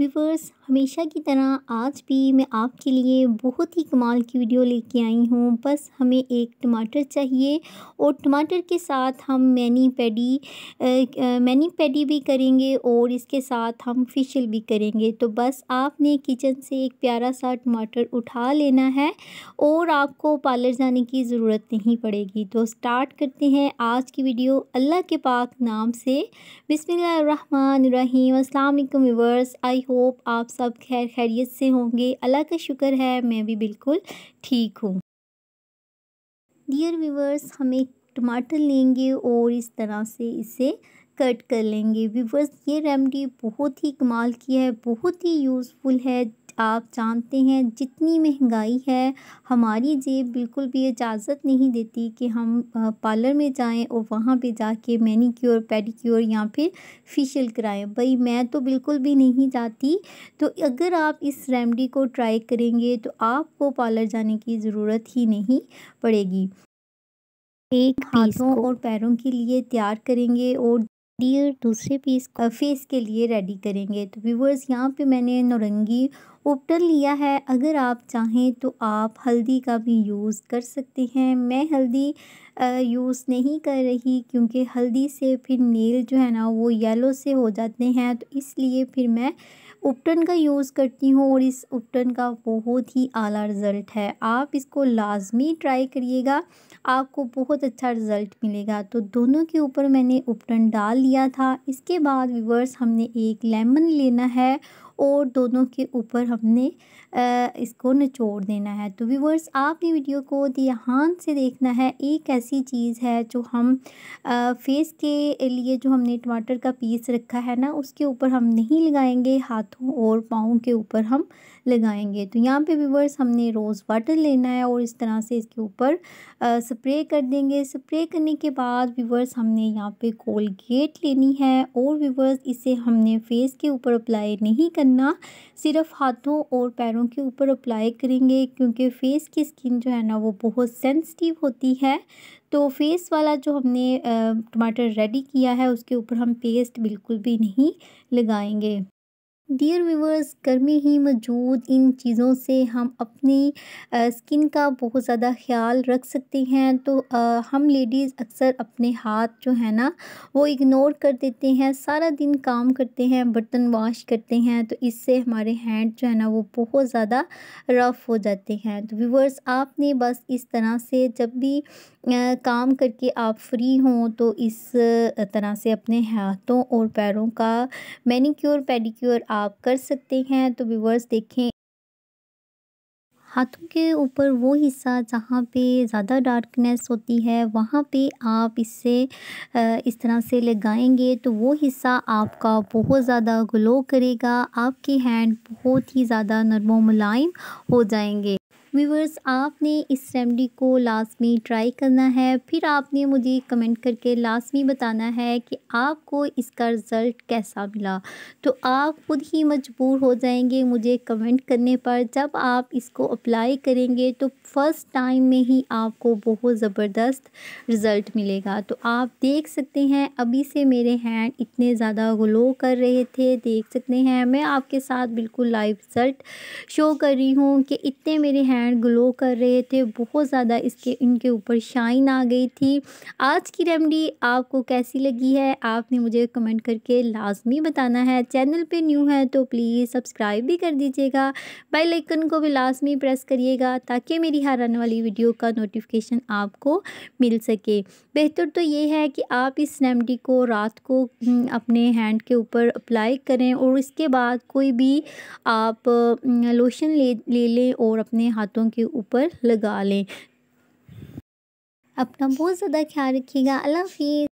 viewers हमेशा की तरह आज भी मैं आपके लिए बहुत ही कमाल की वीडियो लेके आई हूँ बस हमें एक टमाटर चाहिए और टमाटर के साथ हम मैनी पैडी मैनी पैडी भी करेंगे और इसके साथ हम फिशल भी करेंगे तो बस आपने किचन से एक प्यारा सा टमाटर उठा लेना है और आपको पार्लर जाने की ज़रूरत नहीं पड़ेगी तो स्टार्ट करते हैं आज की वीडियो अल्लाह के पाक नाम से बिसमीम अल्लाम व्यूवर्स आई होप आप सब खैर खैरियत से होंगे अल्लाह का शुक्र है मैं भी बिल्कुल ठीक हूँ डियर व्यूवर्स हम एक टमाटर लेंगे और इस तरह से इसे कट कर लेंगे व्यूवर्स ये रेमडी बहुत ही कमाल की है बहुत ही यूज़फुल है आप जानते हैं जितनी महंगाई है हमारी जेब बिल्कुल भी इजाज़त नहीं देती कि हम पार्लर में जाएं और वहाँ पे जाके मैनीक्योर पेडिक्योर या फिर फेशियल कराएं भाई मैं तो बिल्कुल भी नहीं जाती तो अगर आप इस रेमडी को ट्राई करेंगे तो आपको पार्लर जाने की ज़रूरत ही नहीं पड़ेगी एक हाथों और पैरों के लिए तैयार करेंगे और डियर दूसरे पीस फेस के लिए रेडी करेंगे तो व्यूवर्स यहाँ पे मैंने नौरंगी ओपटन लिया है अगर आप चाहें तो आप हल्दी का भी यूज़ कर सकते हैं मैं हल्दी यूज़ नहीं कर रही क्योंकि हल्दी से फिर नेल जो है ना वो येलो से हो जाते हैं तो इसलिए फिर मैं उपटन का यूज़ करती हूँ और इस उपटन का बहुत ही आला रिज़ल्ट है आप इसको लाजमी ट्राई करिएगा आपको बहुत अच्छा रिज़ल्ट मिलेगा तो दोनों के ऊपर मैंने उपटन डाल लिया था इसके बाद विवर्स हमने एक लेमन लेना है और दोनों के ऊपर हमने इसको निचोड़ देना है तो व्यूवर्स आपने वीडियो को ध्यान से देखना है एक ऐसी चीज़ है जो हम फेस के लिए जो हमने टमाटर का पीस रखा है ना उसके ऊपर हम नहीं लगाएंगे हाथों और पाँव के ऊपर हम लगाएंगे तो यहाँ पे व्यूवर्स हमने रोज़ वाटर लेना है और इस तरह से इसके ऊपर स्प्रे कर देंगे स्प्रे करने के बाद व्यूवर्स हमने यहाँ पे कोलगेट लेनी है और व्यूवर्स इसे हमने फेस के ऊपर अप्लाई नहीं करना करना सिर्फ हाथों और पैरों के ऊपर अप्लाई करेंगे क्योंकि फेस की स्किन जो है ना वो बहुत सेंसिटिव होती है तो फेस वाला जो हमने टमाटर रेडी किया है उसके ऊपर हम पेस्ट बिल्कुल भी नहीं लगाएंगे डियर व्यूवर्स गर्मी ही मौजूद इन चीज़ों से हम अपनी स्किन का बहुत ज़्यादा ख्याल रख सकते हैं तो आ, हम लेडीज़ अक्सर अपने हाथ जो है ना वो इग्नोर कर देते हैं सारा दिन काम करते हैं बर्तन वॉश करते हैं तो इससे हमारे हैंड जो है ना वो बहुत ज़्यादा रफ़ हो जाते हैं तो व्यूवर्स आपने बस इस तरह से जब भी आ, काम करके आप फ्री हों तो इस तरह से अपने हाथों और पैरों का मैनीक्योर पेडिक्योर आप आप कर सकते हैं तो व्यूवर्स देखें हाथों के ऊपर वो हिस्सा जहाँ पे ज़्यादा डार्कनेस होती है वहाँ पे आप इसे इस तरह से लगाएंगे तो वो हिस्सा आपका बहुत ज़्यादा ग्लो करेगा आपके हैंड बहुत ही ज़्यादा नरम मुलायम हो जाएंगे व्यूवर्स आपने इस रेमडी को लाजमी ट्राई करना है फिर आपने मुझे कमेंट करके लाजमी बताना है कि आपको इसका रिज़ल्ट कैसा मिला तो आप खुद ही मजबूर हो जाएंगे मुझे कमेंट करने पर जब आप इसको अप्लाई करेंगे तो फ़र्स्ट टाइम में ही आपको बहुत ज़बरदस्त रिज़ल्ट मिलेगा तो आप देख सकते हैं अभी से मेरे हैंड इतने ज़्यादा ग्लो कर रहे थे देख सकते हैं मैं आपके साथ बिल्कुल लाइव रिज़ल्ट शो कर रही हूँ कि इतने मेरे हैंड हैंड ग्लो कर रहे थे बहुत ज़्यादा इसके इनके ऊपर शाइन आ गई थी आज की रेमडी आपको कैसी लगी है आपने मुझे कमेंट करके लाजमी बताना है चैनल पे न्यू है तो प्लीज़ सब्सक्राइब भी कर दीजिएगा बेल आइकन को भी लाजमी प्रेस करिएगा ताकि मेरी हर आने वाली वीडियो का नोटिफिकेशन आपको मिल सके बेहतर तो ये है कि आप इस रेमडी को रात को हम्म, अपने हैंड के ऊपर अप्लाई करें और इसके बाद कोई भी आप लोशन हम्म, ले ले लें और अपने हाथ हाथों के ऊपर लगा लें अपना बहुत ज़्यादा ख्याल रखिएगा अल्लाह हाफिज़